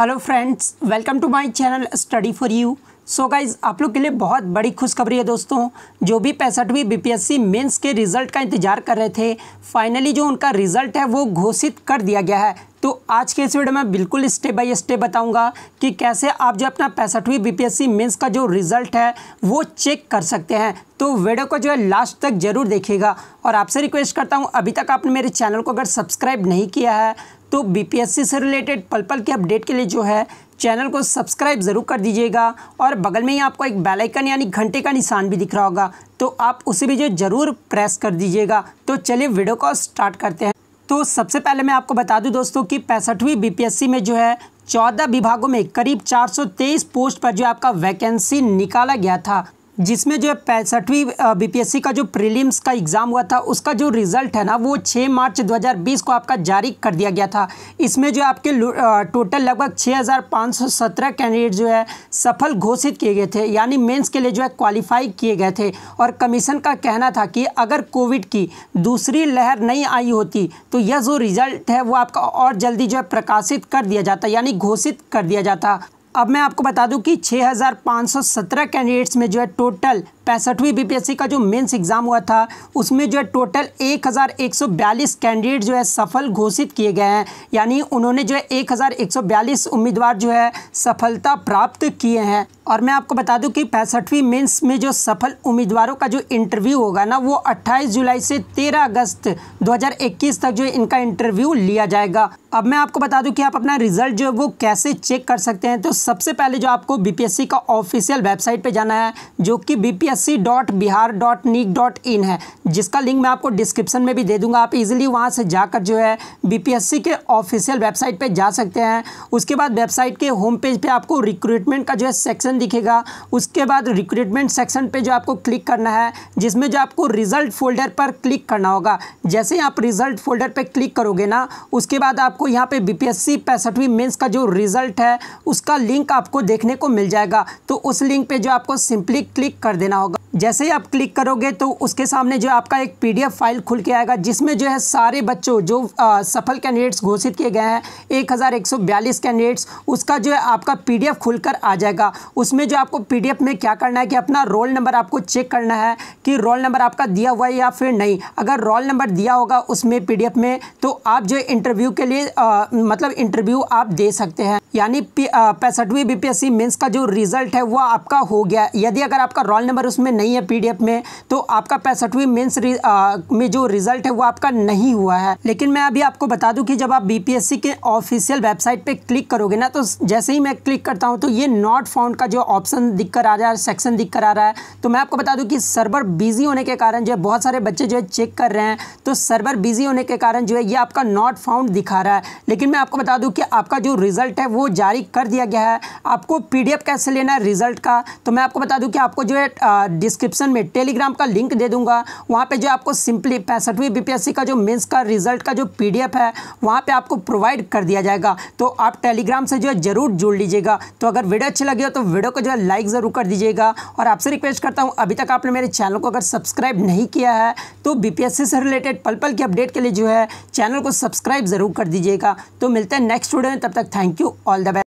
hello friends welcome to my channel study for you so guys आप लोग के लिए बहुत बड़ी खुशखबरी है दोस्तों जो भी पैंसठवीं बीपीएससी मेंस के रिज़ल्ट का इंतजार कर रहे थे फाइनली जो उनका रिज़ल्ट है वो घोषित कर दिया गया है तो आज के इस वीडियो में बिल्कुल स्टेप बाय स्टेप बताऊंगा कि कैसे आप जो अपना पैंसठवीं बीपीएससी मेंस का जो रिज़ल्ट है वो चेक कर सकते हैं तो वीडियो को जो है लास्ट तक जरूर देखिएगा और आपसे रिक्वेस्ट करता हूँ अभी तक आपने मेरे चैनल को अगर सब्सक्राइब नहीं किया है तो बीपीएससी से रिलेटेड पल पल के अपडेट के लिए जो है चैनल को सब्सक्राइब ज़रूर कर दीजिएगा और बगल में ही आपको एक बेल आइकन यानी घंटे का निशान भी दिख रहा होगा तो आप उसे भी जो ज़रूर प्रेस कर दीजिएगा तो चलिए वीडियो को स्टार्ट करते हैं तो सबसे पहले मैं आपको बता दूं दोस्तों कि पैंसठवीं सी में जो है चौदह विभागों में करीब 423 पोस्ट पर जो आपका वैकेंसी निकाला गया था जिसमें जो पैंसठवीं बीपीएससी का जो प्रीलिम्स का एग्ज़ाम हुआ था उसका जो रिज़ल्ट है ना वो 6 मार्च 2020 को आपका जारी कर दिया गया था इसमें जो आपके टोटल लगभग 6,517 कैंडिडेट जो है सफल घोषित किए गए थे यानी मेंस के लिए जो है क्वालिफाई किए गए थे और कमीशन का कहना था कि अगर कोविड की दूसरी लहर नहीं आई होती तो यह जो रिज़ल्ट है वो आपका और जल्दी जो है प्रकाशित कर दिया जाता यानी घोषित कर दिया जाता अब मैं आपको बता दूं कि 6517 कैंडिडेट्स में जो है टोटल पैंसठवीं बीपीएससी का जो मेंस एग्ज़ाम हुआ था उसमें जो है टोटल 1142 कैंडिडेट जो है सफल घोषित किए गए हैं यानी उन्होंने जो है 1142 उम्मीदवार जो है सफलता प्राप्त किए हैं और मैं आपको बता दूं कि पैंसठवीं मेंस में जो सफल उम्मीदवारों का जो इंटरव्यू होगा ना वो 28 जुलाई से 13 अगस्त 2021 तक जो इनका इंटरव्यू लिया जाएगा अब मैं आपको बता दूं कि आप अपना रिजल्ट जो है वो कैसे चेक कर सकते हैं तो सबसे पहले जो आपको बीपीएससी का ऑफिशियल वेबसाइट पे जाना है जो कि B C dot Bihar dot NIC dot in है जिसका लिंक मैं आपको डिस्क्रिप्शन में भी दे दूंगा आप इजीली वहाँ से जाकर जो है बीपीएससी के ऑफिशियल वेबसाइट पे जा सकते हैं उसके बाद वेबसाइट के होम पेज पे आपको रिक्रूटमेंट का जो है सेक्शन दिखेगा उसके बाद रिक्रूटमेंट सेक्शन पे जो आपको क्लिक करना है जिसमें जो आपको रिजल्ट फोल्डर पर क्लिक करना होगा जैसे आप रिजल्ट फोल्डर पर क्लिक करोगे ना उसके बाद आपको यहाँ पर बी पी पैंसठवीं मेंस का जो रिजल्ट है उसका लिंक आपको देखने को मिल जाएगा तो उस लिंक पर जो आपको सिंपली क्लिक कर देना करना होगा जैसे ही आप क्लिक करोगे तो उसके सामने जो आपका एक पीडीएफ फाइल खुल के आएगा जिसमें जो है सारे बच्चों जो आ, सफल कैंडिडेट्स घोषित किए गए हैं एक कैंडिडेट्स उसका जो है आपका पीडीएफ खुलकर आ जाएगा उसमें जो आपको पीडीएफ में क्या करना है कि अपना रोल नंबर आपको चेक करना है कि रोल नंबर आपका दिया हुआ है या फिर नहीं अगर रोल नंबर दिया होगा उसमें पी में तो आप जो इंटरव्यू के लिए आ, मतलब इंटरव्यू आप दे सकते हैं यानी पैंसठवीं बी पी का जो रिज़ल्ट है वह आपका हो गया यदि अगर आपका रोल नंबर उसमें नहीं है पीडीएफ में तो आपका पैंसठवीं मेंस में जो रिजल्ट है वो आपका नहीं हुआ है लेकिन मैं अभी आपको बता दूं कि जब आप बीपीएससी के ऑफिशियल वेबसाइट पे क्लिक करोगे ना तो जैसे ही मैं क्लिक करता हूँ तो ये नॉट फाउंड का जो ऑप्शन दिख कर आ रहा है सेक्शन दिख कर आ रहा है तो मैं आपको बता दूँ कि सर्वर बिजी होने के कारण जो है बहुत सारे बच्चे जो है चेक कर रहे हैं तो सर्वर बिजी होने के कारण जो है ये आपका नॉट फाउंड दिखा रहा है लेकिन मैं आपको बता दूँ कि आपका जो रिजल्ट है वो जारी कर दिया गया है आपको पीडीएफ कैसे लेना है रिजल्ट का तो मैं आपको बता दूं कि आपको जो है डिस्क्रिप्शन में टेलीग्राम का लिंक दे दूंगा वहाँ पे जो आपको सिंपली पैंसठवीं बीपीएससी का जो मेंस का रिजल्ट का जो पीडीएफ है वहाँ पे आपको प्रोवाइड कर दिया जाएगा तो आप टेलीग्राम से जो है ज़रूर जुड़ लीजिएगा तो अगर वीडियो अच्छी लगी हो तो वीडियो को जो है लाइक ज़रूर कर दीजिएगा और आपसे रिक्वेस्ट करता हूँ अभी तक आपने मेरे चैनल को अगर सब्सक्राइब नहीं किया है तो बी से रिलेटेड पल पल की अपडेट के लिए जो है चैनल को सब्सक्राइब ज़रूर कर दीजिएगा तो मिलते हैं नेक्स्ट वीडियो में तब तक thank you all the best